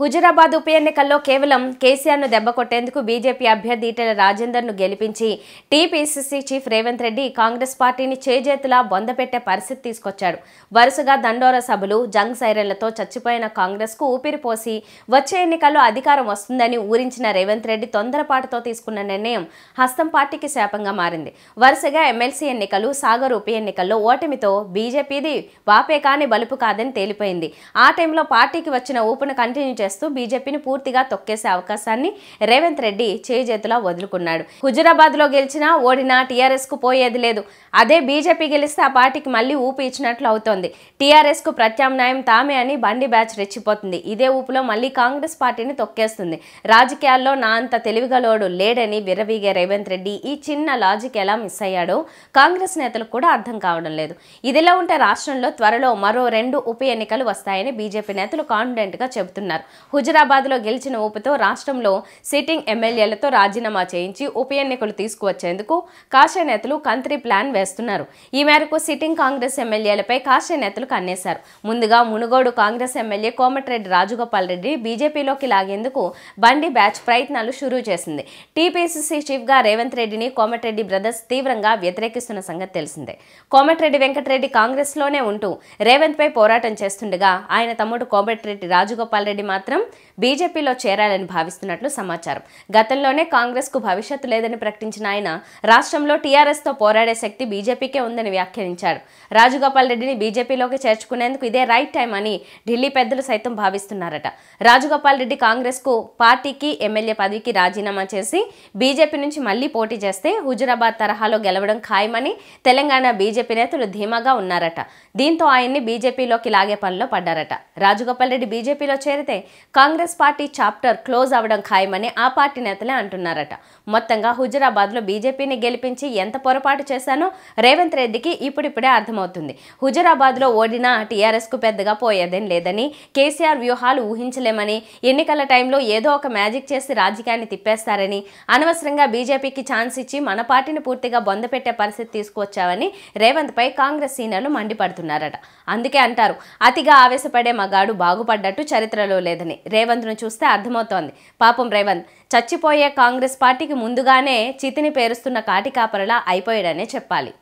హుజురాబాద్ ఉప ఎన్నికల్లో కేవలం కేసీఆర్ ను దెబ్బకొట్టేందుకు బీజేపీ అభ్యర్థి ఈటెల రాజేందర్ను గెలిపించి టీపీసీసీ చీఫ్ రేవంత్ రెడ్డి కాంగ్రెస్ పార్టీని చేజేతులా పెట్టే పరిస్థితి తీసుకొచ్చాడు వరుసగా దండోర సభలు జంగ్ సైరన్లతో చచ్చిపోయిన కాంగ్రెస్కు ఊపిరిపోసి వచ్చే ఎన్నికల్లో అధికారం వస్తుందని ఊరించిన రేవంత్ రెడ్డి తొందరపాటుతో తీసుకున్న నిర్ణయం హస్తం పార్టీకి శాపంగా మారింది వరుసగా ఎమ్మెల్సీ ఎన్నికలు సాగర్ ఉప ఎన్నికల్లో ఓటమితో బీజేపీది వాపే కాని బలుపు కాదని తేలిపోయింది ఆ టైంలో పార్టీకి వచ్చిన ఊపును కంటిన్యూ చేస్తూ బీజేపీని పూర్తిగా తొక్కేసే అవకాశాన్ని రేవంత్ రెడ్డి చేజేతులా వదులుకున్నాడు లో గెలిచినా ఓడినా కు పోయేది లేదు అదే బీజేపీ గెలిస్తే ఆ పార్టీకి మళ్ళీ ఊపి ఇచ్చినట్లు అవుతోంది కు ప్రత్యామ్నాయం తామే అని బండి బ్యాచ్ రెచ్చిపోతుంది ఇదే ఊపులో మళ్ళీ కాంగ్రెస్ పార్టీని తొక్కేస్తుంది రాజకీయాల్లో నా అంత లోడు లేడని విర్రవీగే రేవంత్ రెడ్డి ఈ చిన్న లాజిక్ ఎలా మిస్ అయ్యాడో కాంగ్రెస్ నేతలకు కూడా అర్థం కావడం లేదు ఇదిలా ఉంటే రాష్ట్రంలో త్వరలో మరో రెండు ఉప ఎన్నికలు వస్తాయని బీజేపీ నేతలు కాన్ఫిడెంట్ గా చెబుతున్నారు హుజరాబాద్లో గెలిచిన ఊపుతో రాష్ట్రంలో సిట్టింగ్ ఎమ్మెల్యేలతో రాజీనామా చేయించి ఉప ఎన్నికలు తీసుకువచ్చేందుకు కాశీ నేతలు కంత్రి ప్లాన్ వేస్తున్నారు ఈ మేరకు సిట్టింగ్ కాంగ్రెస్ ఎమ్మెల్యేలపై కాశీ నేతలు కన్నేశారు ముందుగా మునుగోడు కాంగ్రెస్ ఎమ్మెల్యే కోమటిరెడ్డి రాజగోపాల్ రెడ్డి బీజేపీలోకి లాగేందుకు బండి బ్యాచ్ ప్రయత్నాలు షురూ చేసింది టీపీసీసీ చీఫ్గా రేవంత్ రెడ్డిని కోమటిరెడ్డి బ్రదర్స్ తీవ్రంగా వ్యతిరేకిస్తున్న సంగతి తెలిసిందే కోమటిరెడ్డి వెంకటరెడ్డి కాంగ్రెస్లోనే ఉంటూ రేవంత్పై పోరాటం చేస్తుండగా ఆయన తమ్ముడు కోమటిరెడ్డి రాజగోపాల్ రెడ్డి మాత్రం బీజేపీలో చేరాలని భావిస్తున్నట్లు సమాచారం గతంలోనే కాంగ్రెస్ కు భవిష్యత్తు లేదని ప్రకటించిన ఆయన రాష్ట్రంలో టీఆర్ఎస్ తో పోరాడే శక్తి బీజేపీకే ఉందని వ్యాఖ్యానించారు రాజగోపాల్ రెడ్డిని బీజేపీలోకి చేర్చుకునేందుకు ఇదే రైట్ టైం అని ఢిల్లీ పెద్దలు సైతం భావిస్తున్నారట రాజగోపాల్ రెడ్డి కాంగ్రెస్ కు పార్టీకి ఎమ్మెల్యే పదవికి రాజీనామా చేసి బీజేపీ నుంచి మళ్లీ పోటీ చేస్తే హుజురాబాద్ తరహాలో గెలవడం ఖాయమని తెలంగాణ బీజేపీ నేతలు ధీమాగా ఉన్నారట దీంతో ఆయన్ని బీజేపీలోకి లాగే పనిలో పడ్డారట రాజగోపాల్ రెడ్డి బీజేపీలో చేరితే కాంగ్రెస్ పార్టీ చాప్టర్ క్లోజ్ అవడం ఖాయమని ఆ పార్టీ నేతలే అంటున్నారట మొత్తంగా హుజరాబాద్లో బీజేపీని గెలిపించి ఎంత పొరపాటు చేశానో రేవంత్ రెడ్డికి ఇప్పుడిప్పుడే అర్థమవుతుంది హుజరాబాద్లో ఓడినా టీఆర్ఎస్కు పెద్దగా పోయేదేం లేదని కేసీఆర్ వ్యూహాలు ఊహించలేమని ఎన్నికల టైంలో ఏదో ఒక మ్యాజిక్ చేసి రాజకీయాన్ని తిప్పేస్తారని అనవసరంగా బీజేపీకి ఛాన్స్ ఇచ్చి మన పార్టీని పూర్తిగా బొందపెట్టే పరిస్థితి తీసుకువచ్చావని రేవంత్ పై కాంగ్రెస్ సీనియర్లు మండిపడుతున్నారట అందుకే అంటారు అతిగా ఆవేశపడే మగాడు బాగుపడ్డట్టు చరిత్రలో లేదు లేదని రేవంత్ను చూస్తే అర్థమవుతోంది పాపం రేవంత్ చచ్చిపోయే కాంగ్రెస్ పార్టీకి ముందుగానే చితిని పేరుస్తున్న కాటికాపరలా అయిపోయాడనే చెప్పాలి